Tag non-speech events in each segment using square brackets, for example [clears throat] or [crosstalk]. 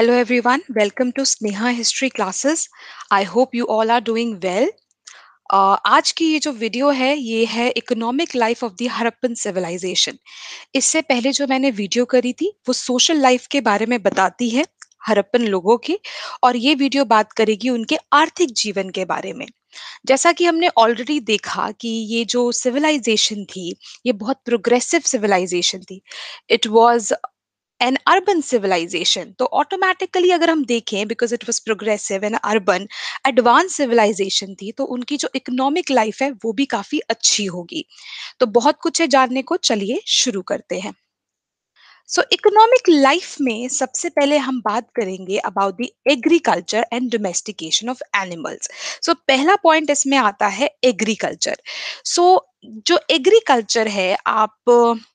Hello, everyone. Welcome to Sneha history classes I hope you all are doing well आज की ये जो video है ये है economic life of the Harappan civilization इससे पहले जो मैंने वीडियो करी थी वो सोशल लाइफ के बारे में बताती है हरप्पन लोगों की और ये वीडियो बात करेगी उनके आर्थिक जीवन के बारे में जैसा कि हमने ऑलरेडी देखा कि ये जो सिविलाइजेशन थी ये बहुत प्रोग्रेसिव सिविलाइजेशन थी it was an urban civilization तो ऑटोमेटिकली अगर हम देखें because it was progressive and urban advance civilization थी तो उनकी जो इकोनॉमिक लाइफ है वो भी काफी अच्छी होगी तो बहुत कुछ है जानने को चलिए शुरू करते हैं सो इकोनॉमिक लाइफ में सबसे पहले हम बात करेंगे about the agriculture and domestication of animals so पहला पॉइंट इसमें आता है एग्रीकल्चर सो जो एग्रीकल्चर है आप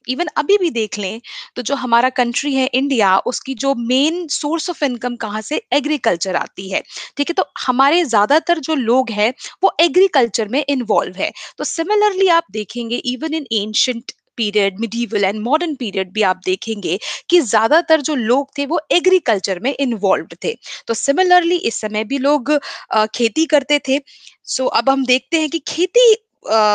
इवन अभी भी देख लें तो जो हमारा कंट्री है इंडिया उसकी जो मेन सोर्स ऑफ इनकम कहाँ से एग्रीकल्चर आती है ठीक है तो हमारे ज़्यादातर जो लोग हैं वो एग्रीकल्चर में इन्वॉल्व है तो सिमिलरली आप देखेंगे even in ancient period medieval and modern period भी आप देखेंगे कि ज्यादातर जो लोग थे वो एग्रीकल्चर में इन्वॉल्व थे तो सिमिलरली इस समय भी लोग खेती करते थे सो so, अब हम देखते हैं कि खेती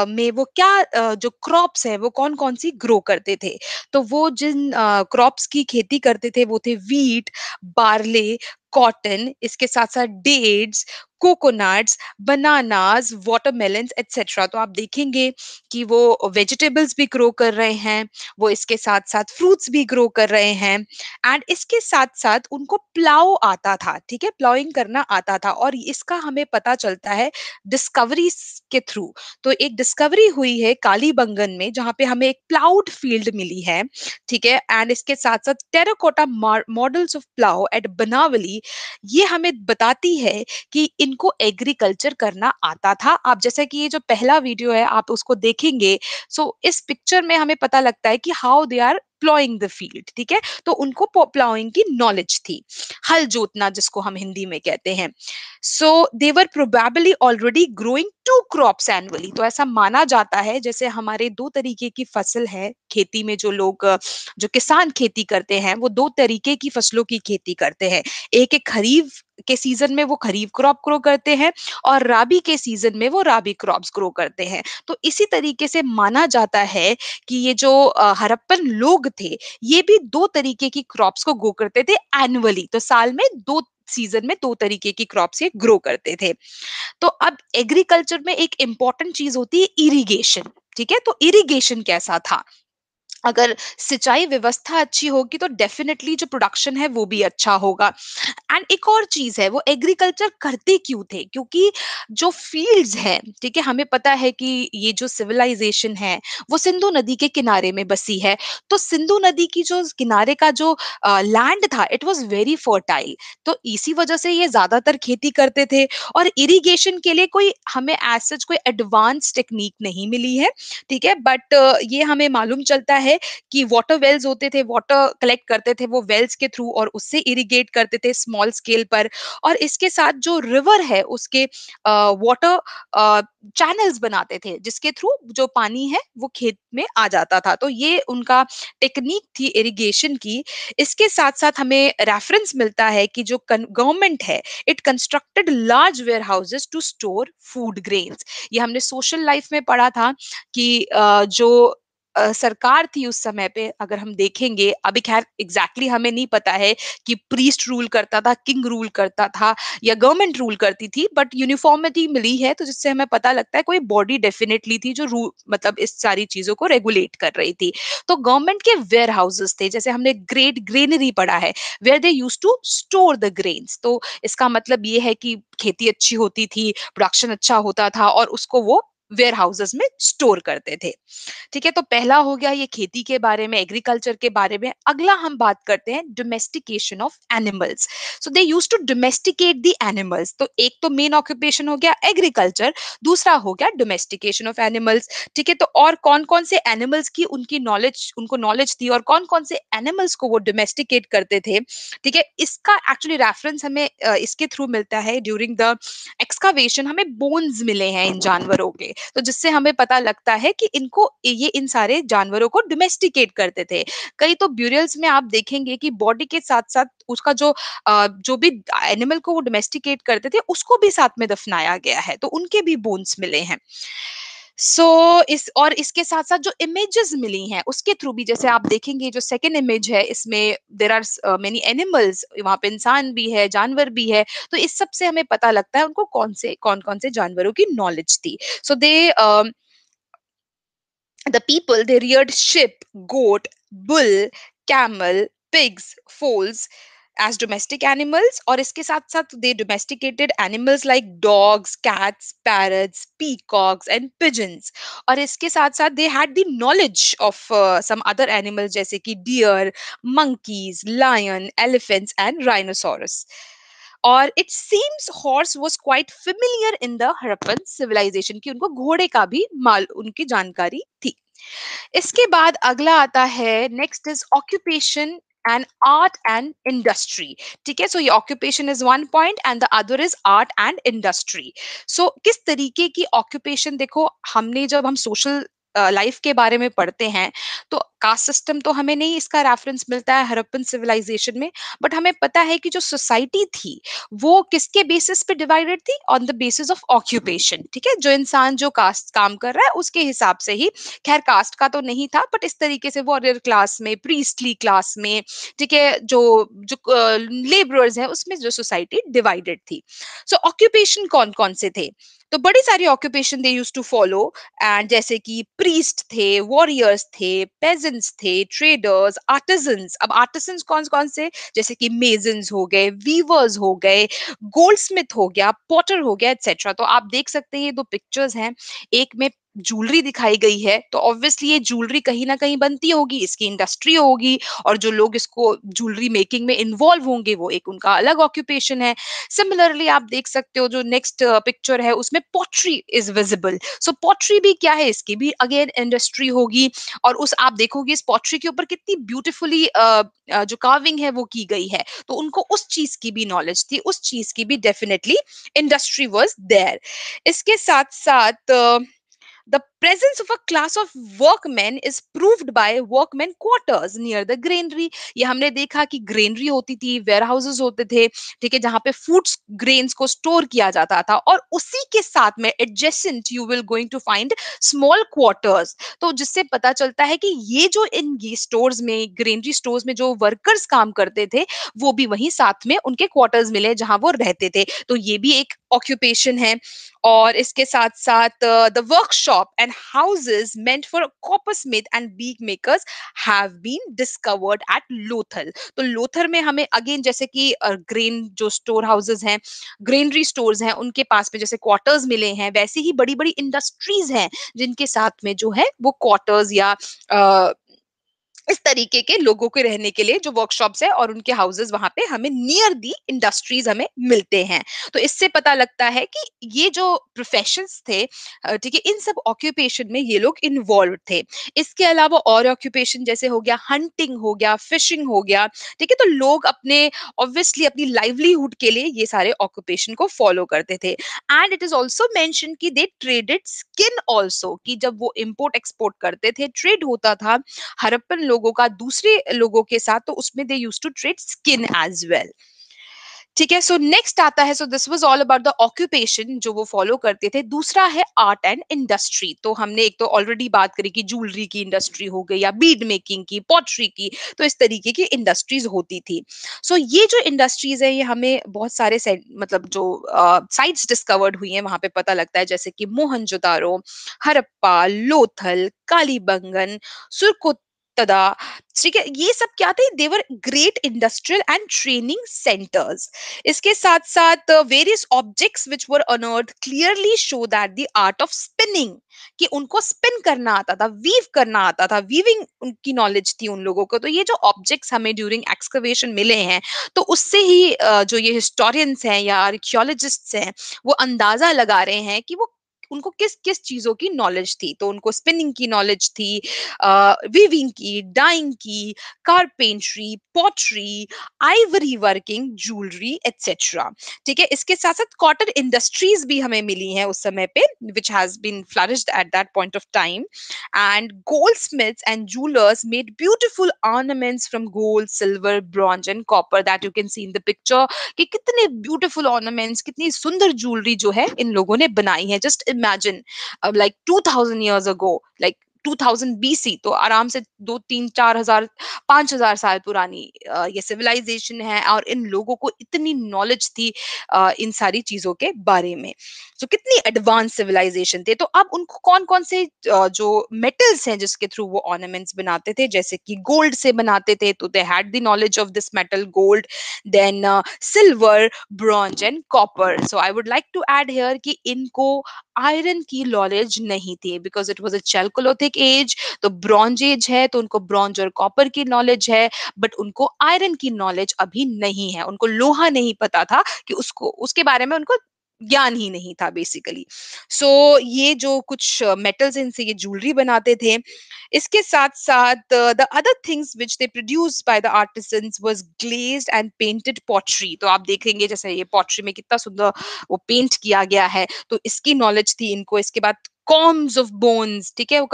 में वो क्या जो क्रॉप्स है वो कौन कौन सी ग्रो करते थे तो वो जिन क्रॉप्स की खेती करते थे वो थे वीट बार्ले कॉटन इसके साथ साथ dates coconuts bananas watermelon etcetera तो आप देखेंगे कि वो वेजिटेबल्स भी ग्रो कर रहे हैं वो इसके साथ साथ फ्रूट्स भी ग्रो कर रहे हैं एंड इसके साथ साथ उनको प्लाओ आता था ठीक है प्लाउइंग करना आता था और इसका हमें पता चलता है डिस्कवरी के थ्रू तो एक डिस्कवरी हुई है काली बंगन में जहाँ पे हमें एक प्लाउड फील्ड मिली है ठीक है एंड इसके साथ साथ terracotta models of plough at Banawali ये हमें बताती है कि इनको एग्रीकल्चर करना आता था आप जैसे कि ये जो पहला वीडियो है आप उसको देखेंगे सो so, इस पिक्चर में हमें पता लगता है कि how they are ploughing the field ठीक है तो उनको प्लॉइंग की नॉलेज थी हल जोतना जिसको हम हिंदी में कहते हैं so they were probably already growing two crops annually तो ऐसा माना जाता है जैसे हमारे दो तरीके की फसल है खेती में जो लोग जो किसान खेती करते हैं वो दो तरीके की फसलों की खेती करते हैं एक एक खरीफ के सीजन में वो खरीफ क्रॉप ग्रो करते हैं और राबी के सीजन में वो राबी क्रॉप्स ग्रो करते हैं तो इसी तरीके से माना जाता है कि ये जो हरप्पन लोग थे ये भी दो तरीके की क्रॉप्स को ग्रो करते थे एनुअली तो साल में दो सीजन में दो तरीके की क्रॉप्स ये ग्रो करते थे तो अब एग्रीकल्चर में एक इंपॉर्टेंट चीज होती है इरिगेशन ठीक है तो इरिगेशन कैसा था अगर सिंचाई व्यवस्था अच्छी होगी तो डेफिनेटली जो प्रोडक्शन है वो भी अच्छा होगा एंड एक और चीज है वो एग्रीकल्चर करते क्यों थे क्योंकि जो फील्ड्स है ठीक है हमें पता है कि ये जो सिविलाइजेशन है वो सिंधु नदी के किनारे में बसी है तो सिंधु नदी की जो किनारे का जो लैंड था इट वॉज वेरी फर्टाइल तो इसी वजह से ये ज्यादातर खेती करते थे और इरीगेशन के लिए कोई हमें एज सच कोई एडवांस टेक्निक नहीं मिली है ठीक है बट ये हमें मालूम चलता है है कि वाटर वेल्स होते थे वाटर कलेक्ट करते थे वो वेल्स के थ्रू और उससे इरिगेट करते थे स्मॉल स्केल पर और इसके साथ जो रिवर है उसके वाटर चैनल्स बनाते थे जिसके थ्रू जो पानी है वो खेत में आ जाता था तो ये उनका टेक्निक थी इरिगेशन की इसके साथ साथ हमें रेफरेंस मिलता है कि जो गवर्नमेंट है it constructed large warehouses to store food grains ये हमने सोशल लाइफ में पढ़ा था कि जो सरकार थी उस समय पे अगर हम देखेंगे अभी खैर एग्जैक्टली हमें नहीं पता है कि प्रीस्ट रूल करता था किंग रूल करता था या गवर्नमेंट रूल करती थी बट यूनिफॉर्मिटी मिली है तो जिससे हमें पता लगता है कोई बॉडी डेफिनेटली थी जो रू मतलब इस सारी चीजों को रेगुलेट कर रही थी तो गवर्नमेंट के वेयर हाउसेस थे जैसे हमने ग्रेट ग्रेनरी पढ़ा है where they use to store the grains तो इसका मतलब ये है कि खेती अच्छी होती थी प्रोडक्शन अच्छा होता था और उसको वो वेयर हाउसेस में स्टोर करते थे ठीक है तो पहला हो गया ये खेती के बारे में एग्रीकल्चर के बारे में अगला हम बात करते हैं domestication of animals so they use to domesticate the animals तो एक तो मेन ऑक्यूपेशन हो गया एग्रीकल्चर दूसरा हो गया डोमेस्टिकेशन ऑफ एनिमल्स ठीक है तो और कौन कौन से एनिमल्स की उनकी नॉलेज उनको नॉलेज थी और कौन कौन से एनिमल्स को वो डोमेस्टिकेट करते थे ठीक है इसका एक्चुअली रेफरेंस हमें इसके थ्रू मिलता है ड्यूरिंग द एक्सकावेशन हमें बोन्स मिले हैं इन जानवरों के तो जिससे हमें पता लगता है कि इनको ये इन सारे जानवरों को डोमेस्टिकेट करते थे कई तो ब्यूरियल्स में आप देखेंगे कि बॉडी के साथ साथ उसका जो जो भी एनिमल को वो डोमेस्टिकेट करते थे उसको भी साथ में दफनाया गया है तो उनके भी बोन्स मिले हैं सो so, इस और इसके साथ साथ जो इमेजेस मिली हैं उसके थ्रू भी जैसे आप देखेंगे जो सेकेंड इमेज है इसमें देर आर मेनी एनिमल्स वहां पे इंसान भी है जानवर भी है तो इस सब से हमें पता लगता है उनको कौन से कौन कौन से जानवरों की नॉलेज थी so they the people they reared sheep goat bull camel pigs fowls as domestic animals और इसके साथ साथ they domesticated animals like dogs cats parrots peacocks and pigeons और इसके साथ साथ they had the knowledge of some other animals जैसे कि deer monkeys lion elephants and rhinoceros और it seems horse was quite familiar in the Harappan civilization की उनको घोड़े का भी माल उनकी जानकारी थी इसके बाद अगला आता है next is occupation and art and industry okay. so your occupation is one point and the other is art and industry so किस तरीके की occupation देखो हमने जब हम social लाइफ के बारे में पढ़ते हैं तो कास्ट सिस्टम तो हमें नहीं इसका रेफरेंस मिलता है हरप्पन सिविलाइजेशन में बट हमें पता है कि जो सोसाइटी थी वो किसके बेसिस पे डिवाइडेड थी on the basis of occupation ठीक है जो इंसान जो कास्ट काम कर रहा है उसके हिसाब से ही खैर कास्ट का तो नहीं था बट इस तरीके से वॉरियर क्लास में प्रीस्टली क्लास में ठीक है जो जो लेबरर्स uh, है उसमें जो सोसाइटी डिवाइडेड थी सो so, ऑक्यूपेशन कौन कौन से थे तो बड़ी सारी occupation they use to follow and जैसे कि प्रीस्ट थे वॉरियर्स थे पेजेंट्स थे ट्रेडर्स आर्टिजन्स अब आर्टिजन्स कौन कौन से जैसे कि मेजन्स हो गए वीवर्स हो गए गोल्ड स्मिथ हो गया पॉटर हो गया एक्सेट्रा तो आप देख सकते हैं ये दो पिक्चर्स हैं एक में ज्वेलरी दिखाई गई है तो ऑब्वियसली ये ज्वेलरी कहीं ना कहीं बनती होगी इसकी इंडस्ट्री होगी और जो लोग इसको ज्वेलरी मेकिंग में इन्वॉल्व होंगे वो एक उनका अलग ऑक्यूपेशन है सिमिलरली आप देख सकते हो जो नेक्स्ट पिक्चर है उसमें pottery is visible so pottery भी क्या है इसकी भी अगेन इंडस्ट्री होगी और उस आप देखोगे इस पोट्री के ऊपर कितनी ब्यूटिफुली जो कार्विंग है वो की गई है तो उनको उस चीज की भी नॉलेज थी उस चीज की भी डेफिनेटली इंडस्ट्री वॉज देयर इसके साथ साथ uh, the presence of a class of workmen is proved by workmen quarters near the granary ये हमने देखा कि ग्रेनरी होती थी वेयर हाउसेस होते थे ठीक है जहां पे फूड्स ग्रेन्स को स्टोर किया जाता था और उसी के साथ में adjacent you will going to find small quarters तो जिससे पता चलता है कि ये जो इन स्टोर्स में ग्रेनरी स्टोर्स में जो वर्कर्स काम करते थे वो भी वहीं साथ में उनके क्वार्टर्स मिले जहां वो रहते थे तो ये भी एक ऑक्यूपेशन है और इसके साथ साथ the workshop and and houses meant for coppersmith and beak makers have been discovered at Lothal. तो लोथल में हमें अगेन जैसे कि ग्रेन जो स्टोर हाउसेज हैं ग्रेनरी स्टोर्स हैं उनके पास में जैसे क्वार्टर्स मिले हैं वैसे ही बड़ी बड़ी इंडस्ट्रीज हैं जिनके साथ में जो है वो क्वार्टर्स या uh, इस तरीके के लोगों के रहने के लिए जो वर्कशॉप्स है और उनके हाउसेज वहां पे हमें नियर दी इंडस्ट्रीज हमें मिलते हैं तो इससे पता लगता है कि ये जो प्रोफेशन थे ठीक है इन सब ऑक्यूपेशन में ये लोग इन्वॉल्व थे इसके अलावा और ऑक्यूपेशन जैसे हो गया हंटिंग हो गया फिशिंग हो गया ठीक है तो लोग अपने ऑब्वियसली अपनी लाइवलीहुड के लिए ये सारे ऑक्यूपेशन को फॉलो करते थे and it is also mention की दे ट्रेडेड स्किन ऑल्सो की जब वो इम्पोर्ट एक्सपोर्ट करते थे ट्रेड होता था हरप्पन लोग लोगों का दूसरे लोगों के साथ तो उसमें they use to treat skin as well ठीक है सो नेक्स्ट आता है so this was all about the occupation जो वो फॉलो करते थे दूसरा है आर्ट एंड इंडस्ट्री तो हमने एक तो ऑलरेडी बात करी कि ज्वेलरी की इंडस्ट्री हो गई या बीड मेकिंग की पॉटरी की तो इस तरीके की इंडस्ट्रीज होती थी सो so, ये जो इंडस्ट्रीज है ये हमें बहुत सारे मतलब जो साइट्स uh, डिस्कवर्ड हुई है वहां पे पता लगता है जैसे कि मोहनजोदारो हरप्पा लोथल कालीबंगन सुरकुत तदा ठीक है ये सब क्या थे they were great industrial and training centres इसके साथ साथ various objects which were unearth clearly show that the art of spinning कि उनको स्पिन करना आता था वीव करना आता था वीविंग उनकी नॉलेज थी उन लोगों को तो ये जो ऑब्जेक्ट्स हमें ड्यूरिंग एक्सकवेशन मिले हैं तो उससे ही uh, जो ये हिस्टोरियंस हैं या आर्कियोलॉजिस्ट्स हैं वो अंदाजा लगा रहे हैं कि वो उनको किस किस चीजों की नॉलेज थी तो उनको स्पिनिंग की नॉलेज थी वीविंग की डाइंग की carpentry pottery ivory working jewellery etcetera ठीक है इसके साथ साथ कॉटन इंडस्ट्रीज भी हमें मिली हैं उस समय पे which has been flourish at that point of time and goldsmiths and jewellers made beautiful ornaments from gold silver bronze and copper that you can see in the picture कि कितने beautiful ornaments कितनी सुंदर jewellery जो है इन लोगों ने बनाई है. Just imagine uh, like 2000 years ago like 2000 BC तो आराम से दो तीन चार हजार पांच हजार साल पुरानी uh, ये सिविलाइजेशन है और इन लोगों को इतनी नॉलेज थी uh, इन सारी चीजों के बारे में तो कितनी एडवांस सिविलाइजेशन थे तो अब उनको कौन कौन से uh, जो मेटल्स हैं जिसके थ्रू वो ऑर्नामेंट्स बनाते थे जैसे कि गोल्ड से बनाते थे तो they had the knowledge of this metal gold then silver bronze and copper so I would like to add here कि इनको आयरन की नॉलेज नहीं थी because it was a chalcolithic age तो ब्रॉन्ज एज है तो उनको ब्रॉन्ज और कॉपर की नॉलेज है बट उनको आयरन की नॉलेज अभी नहीं है उनको लोहा नहीं पता था कि उसको उसके बारे में उनको ज्ञान ही नहीं था बेसिकली सो so, ये जो कुछ मेटल्स इनसे ये ज्वेलरी बनाते थे इसके साथ साथ the other things which they produce by the artisans was glazed and painted pottery तो आप देखेंगे जैसे ये पॉटरी में कितना सुंदर वो पेंट किया गया है तो इसकी नॉलेज थी इनको इसके बाद कॉम्स ऑफ बोन्स ठीक है वो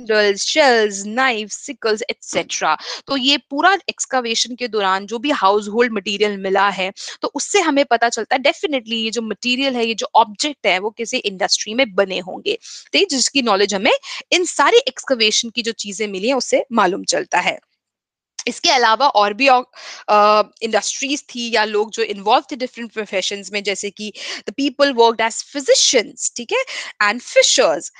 spindles, shells, knives, sickles, etc. तो ये पूरा एक्सकावेशन के दौरान जो भी हाउस होल्ड मटीरियल मिला है तो उससे हमें पता चलता है डेफिनेटली ये जो मटीरियल है ये जो ऑब्जेक्ट है वो किसी इंडस्ट्री में बने होंगे ठीक तो जिसकी नॉलेज हमें इन सारी एक्सकवेशन की जो चीजें मिली है उससे मालूम चलता है इसके अलावा और भी इंडस्ट्रीज थी या लोग जो इन्वॉल्व थे डिफरेंट प्रोफेशन में जैसे कि the people work as physicians ठीक है and fishers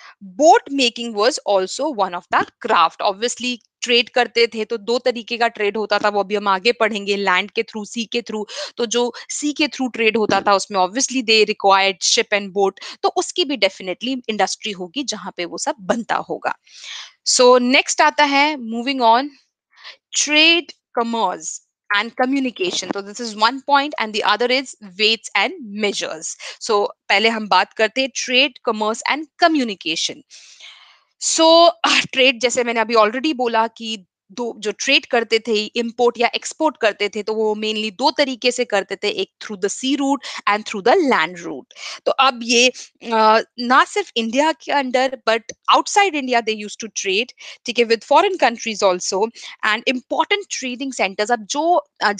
boat making was also one of the craft obviously trade करते थे तो दो तरीके का ट्रेड होता था वो अभी हम आगे पढ़ेंगे लैंड के थ्रू सी के थ्रू तो जो सी के थ्रू ट्रेड होता था उसमें obviously they required ship and boat तो उसकी भी डेफिनेटली इंडस्ट्री होगी जहां पे वो सब बनता होगा सो so, नेक्स्ट आता है moving on trade, commerce, and communication. So this is one point, and the other is weights and measures. So पहले हम बात करते trade, commerce, and communication. so, trade, uh, जैसे मैंने अभी ऑलरेडी बोला कि दो जो ट्रेड करते थे इम्पोर्ट या एक्सपोर्ट करते थे तो वो मेनली दो तरीके से करते थे एक through the sea route and through the land route तो अब ये ना सिर्फ इंडिया के under but outside India they use to trade ठीक है with foreign countries also and important trading centres अब जो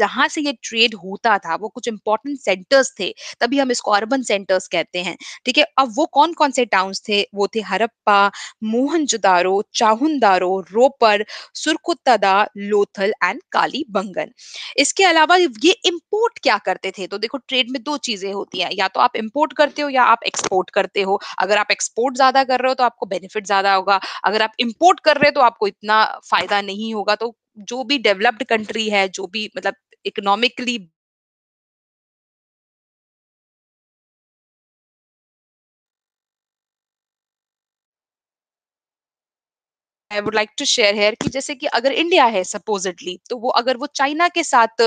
जहाँ से ये ट्रेड होता था वो कुछ इंपॉर्टेंट सेंटर्स थे तभी हम इसको अर्बन सेंटर्स कहते हैं ठीक है अब वो कौन कौन से टाउन्स थे वो थे हरप्पा मोहनजोदारो चाहुनदारो रोपर सुरकुत तदा लोथल एंड काली बंगन इसके अलावा ये इम्पोर्ट क्या करते थे तो देखो ट्रेड में दो चीजें होती हैं या तो आप इम्पोर्ट करते हो या आप एक्सपोर्ट करते हो अगर आप एक्सपोर्ट ज्यादा कर रहे हो तो आपको बेनिफिट ज्यादा होगा अगर आप इम्पोर्ट कर रहे हो तो आपको इतना फायदा नहीं होगा तो जो भी डेवलप्ड कंट्री है जो भी मतलब economically I would like to share here कि जैसे कि अगर इंडिया है सपोजिटली तो वो अगर वो चाइना के साथ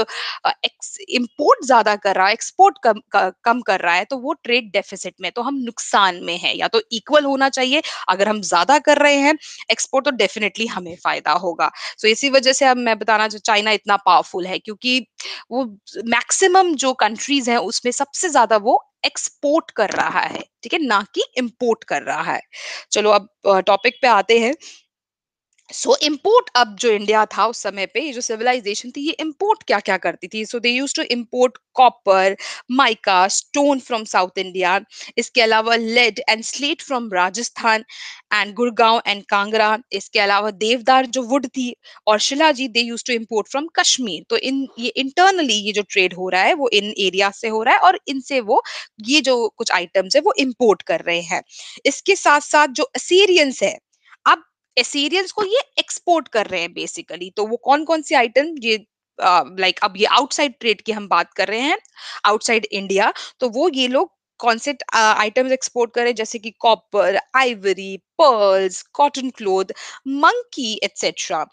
इम्पोर्ट ज्यादा कर रहा है एक्सपोर्ट कम कम कर रहा है तो वो ट्रेड डेफिसिट में तो हम नुकसान में है या तो इक्वल होना चाहिए अगर हम ज्यादा कर रहे हैं एक्सपोर्ट तो डेफिनेटली हमें फायदा होगा सो so, इसी वजह से अब मैं बताना चाहूँ चाइना इतना पावरफुल है क्योंकि वो मैक्सिमम जो कंट्रीज हैं उसमें सबसे ज्यादा वो एक्सपोर्ट कर रहा है ठीक है ना कि इम्पोर्ट कर रहा है चलो अब टॉपिक पे आते हैं सो so, इम्पोर्ट अब जो इंडिया था उस समय पे ये जो सिविलाइजेशन थी ये इम्पोर्ट क्या क्या करती थी so they use to import copper mica stone from south India इसके अलावा lead and slate from Rajasthan and Gurgaon and Kangra इसके अलावा देवदार जो वुड थी और shilajit they use to import from Kashmir तो इन ये इंटरनली ये जो ट्रेड हो रहा है वो इन एरिया से हो रहा है और इनसे वो ये जो कुछ आइटम्स है वो इम्पोर्ट कर रहे हैं इसके साथ साथ जो असीरियंस है एसीरियंस को ये एक्सपोर्ट कर रहे हैं बेसिकली तो वो कौन कौन सी आइटम ये लाइक अब ये आउटसाइड ट्रेड की हम बात कर रहे हैं आउटसाइड इंडिया तो वो ये लोग कौन से आइटम्स एक्सपोर्ट करें जैसे कि copper ivory pearls cotton cloth monkey etcetera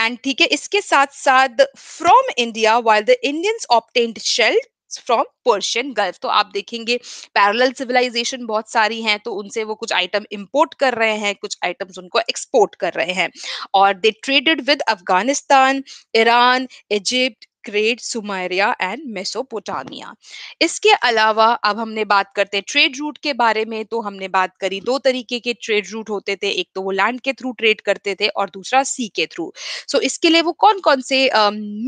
and ठीक है इसके साथ साथ from India while the Indians obtained shell from Persian Gulf तो आप देखेंगे पैरल सिविलाइजेशन बहुत सारी हैं तो उनसे वो कुछ आइटम इंपोर्ट कर रहे हैं कुछ आइटम्स उनको एक्सपोर्ट कर रहे हैं और they traded with Afghanistan Iran Egypt great Sumeria and Mesopotamia इसके अलावा अब हमने बात करते हैं ट्रेड रूट के बारे में तो हमने बात करी दो तरीके के ट्रेड रूट होते थे एक तो वो लैंड के थ्रू ट्रेड करते थे और दूसरा सी के थ्रू सो so, इसके लिए वो कौन कौन से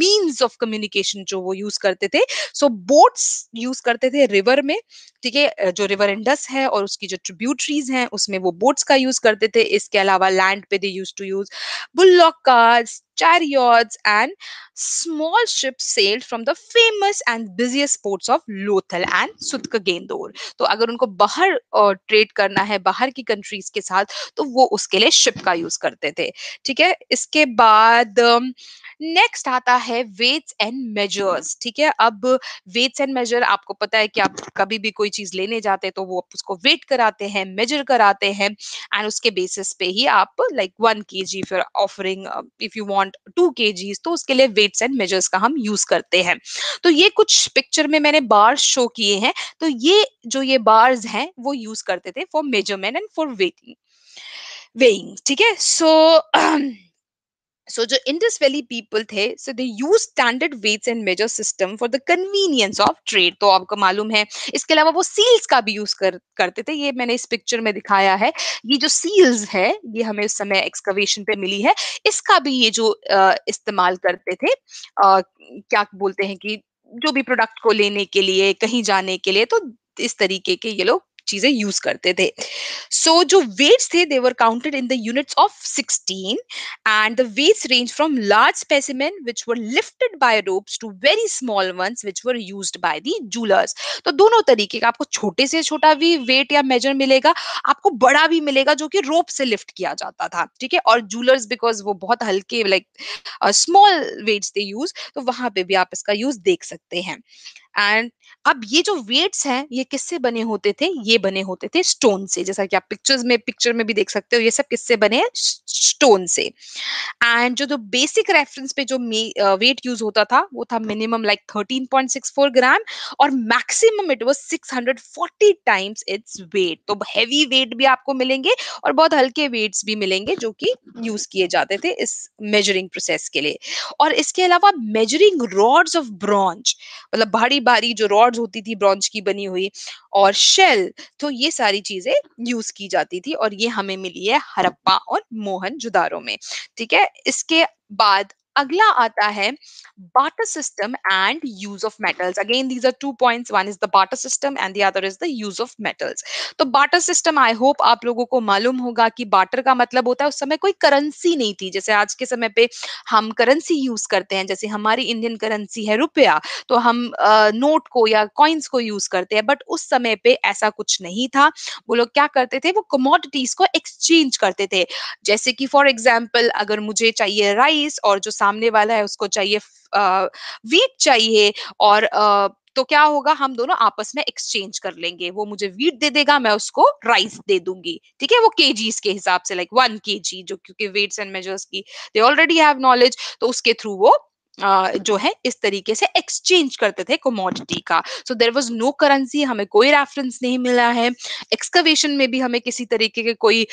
मीन्स ऑफ कम्युनिकेशन जो वो यूज करते थे सो बोट्स यूज करते थे रिवर में ठीक है जो रिवर इंडस है और उसकी जो ट्रिब्यूटरीज हैं उसमें वो बोट्स का यूज करते थे इसके अलावा लैंड पे they use to use bullock carts chariots, and small ships sailed from the famous and busiest ports of Lothal and Sutkagendur. तो अगर उनको बाहर ट्रेड करना है बाहर की कंट्रीज के साथ तो वो उसके लिए शिप का यूज करते थे ठीक है इसके बाद नेक्स्ट आता है वेट्स एंड मेजर्स ठीक है अब वेट्स एंड मेजर आपको पता है कि आप कभी भी कोई चीज लेने जाते तो वो उसको वेट कराते हैं मेजर कराते हैं एंड उसके बेसिस पे ही आप लाइक वन के जी फिर offering if you want want to के तो उसके लिए वेट्स एंड मेजर्स का हम यूज करते हैं तो ये कुछ पिक्चर में मैंने बार्स शो किए हैं तो ये जो ये बार्स हैं वो यूज करते थे for measurement and for weighting weighing ठीक है सो [clears throat] सो जो इंडस वैली पीपल थे so they use standard weights and measure system for the convenience of trade तो आपको मालूम है इसके अलावा वो सील्स का भी यूज कर, करते थे ये मैंने इस पिक्चर में दिखाया है ये जो सील्स है ये हमें उस समय एक्सकवेशन पे मिली है इसका भी ये जो इस्तेमाल करते थे आ, क्या बोलते हैं कि जो भी प्रोडक्ट को लेने के लिए कहीं जाने के लिए तो इस तरीके के ये लोग चीजें यूज करते थे सो so, जो वेट्स थे they were counted in the units of 16 and the weights range from large specimen which were lifted by ropes to very small ones which were used by the jewellers तो दोनों तरीके का आपको छोटे से छोटा भी वेट या मेजर मिलेगा आपको बड़ा भी मिलेगा जो कि रोप से लिफ्ट किया जाता था ठीक है और जूलर्स बिकॉज वो बहुत हल्के like small weights they use तो वहां पे भी आप इसका यूज देख सकते हैं एंड अब ये जो वेट्स हैं ये किससे बने होते थे ये बने होते थे स्टोन से जैसा कि आप पिक्चर्स में पिक्चर में भी देख सकते हो ये सब किससे बने हैं स्टोन से एंड जो जो बेसिक रेफरेंस पे जो वेट यूज होता था वो था minimum like thirteen point six four gram और maximum it was six hundred forty times its weight तो हैवी वेट भी आपको मिलेंगे और बहुत हल्के वेट्स भी मिलेंगे जो कि यूज किए जाते थे इस मेजरिंग प्रोसेस के लिए और इसके अलावा मेजरिंग रॉड्स ऑफ ब्रॉन्ज मतलब भारी बारी जो रॉड्स होती थी ब्रॉन्ज की बनी हुई और शेल तो ये सारी चीजें यूज की जाती थी और ये हमें मिली है हरप्पा और मोहन जुदारों में ठीक है इसके बाद अगला आता है barter system and use of metals again these are two points one is the barter system and the other is the use of metals तो बाटर सिस्टम आई होप आप लोगों को मालूम होगा कि बाटर का मतलब होता है उस समय कोई करेंसी नहीं थी जैसे आज के समय पे हम करेंसी यूज करते हैं जैसे हमारी इंडियन करेंसी है रुपया तो हम नोट uh, को या कॉइन्स को यूज करते हैं बट उस समय पे ऐसा कुछ नहीं था वो लोग क्या करते थे वो कमोडिटीज को एक्सचेंज करते थे जैसे कि फॉर एग्जाम्पल अगर मुझे चाहिए राइस और जो सामने वाला है उसको चाहिए वीट चाहिए और तो क्या होगा हम दोनों आपस में एक्सचेंज कर लेंगे वो मुझे वीट दे देगा मैं उसको राइस दे दूंगी ठीक है वो के के हिसाब से लाइक वन के जो क्योंकि वेट्स एंड मेजर्स की दे ऑलरेडी हैव नॉलेज तो उसके थ्रू वो जो है इस तरीके से एक्सचेंज करते थे कमोडिटी का so there was no currency हमें कोई रेफरेंस नहीं मिला है एक्सकवेशन में भी हमें किसी तरीके के कोई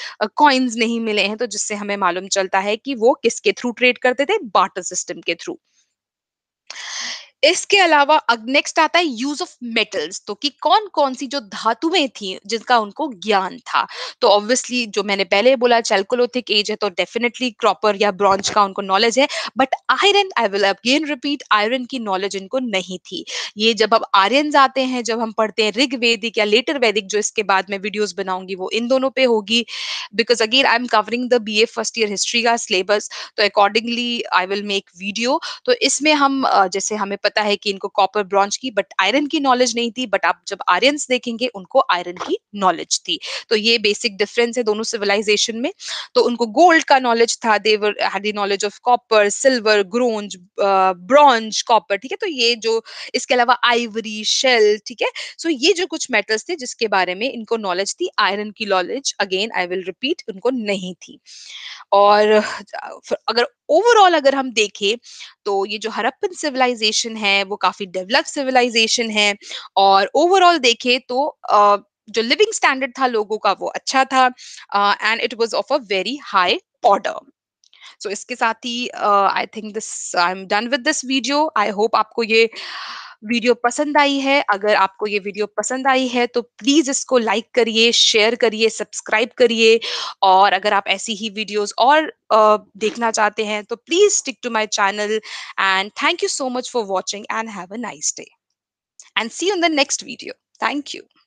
कॉइन्स नहीं मिले हैं तो जिससे हमें मालूम चलता है कि वो किसके थ्रू ट्रेड करते थे बाटर सिस्टम के थ्रू इसके अलावा नेक्स्ट आता है यूज ऑफ मेटल्स तो कि कौन कौन सी जो धातुएं थी जिनका उनको ज्ञान था तो ऑब्वियसली जो मैंने पहले बोला चैल्कोलोथिक एज है तो डेफिनेटली क्रॉपर या ब्रॉन्ज का उनको नॉलेज है but iron I will again repeat iron की नॉलेज इनको नहीं थी ये जब अब आर्यन आते हैं जब हम पढ़ते हैं ऋग वैदिक या लेटर वैदिक जो इसके बाद में वीडियोज बनाऊंगी वो इन दोनों पे होगी because again I am covering the B A first year history का सिलेबस तो accordingly I will make video तो इसमें हम जैसे हमें पता पता है कि इनको कॉपर ब्रॉन्ज की बट आयरन की नॉलेज नहीं थी बट आप जब आर्यंस देखेंगे उनको आयरन की नॉलेज थी तो ये बेसिक डिफरेंस है दोनों सिविलाइजेशन में तो उनको गोल्ड का नॉलेज था देवर है knowledge of copper silver bronze bronze copper ठीक है तो ये जो इसके अलावा आइवरी शेल ठीक है सो ये जो कुछ मेटल्स थे जिसके बारे में इनको नॉलेज थी आयरन की knowledge again I will repeat उनको नहीं थी और अगर ओवरऑल अगर हम देखें तो ये जो हरप्पन सिविलाइजेशन है वो काफी डेवलप सिविलाइजेशन है और ओवरऑल देखे तो uh, जो लिविंग स्टैंडर्ड था लोगों का वो अच्छा था and it was of a very high order so इसके साथ ही I think this I am done with this video I hope आपको ये वीडियो पसंद आई है अगर आपको ये वीडियो पसंद आई है तो प्लीज इसको लाइक करिए शेयर करिए सब्सक्राइब करिए और अगर आप ऐसी ही वीडियोस और देखना चाहते हैं तो please stick to my channel and thank you so much for watching and have a nice day and see in the next video thank you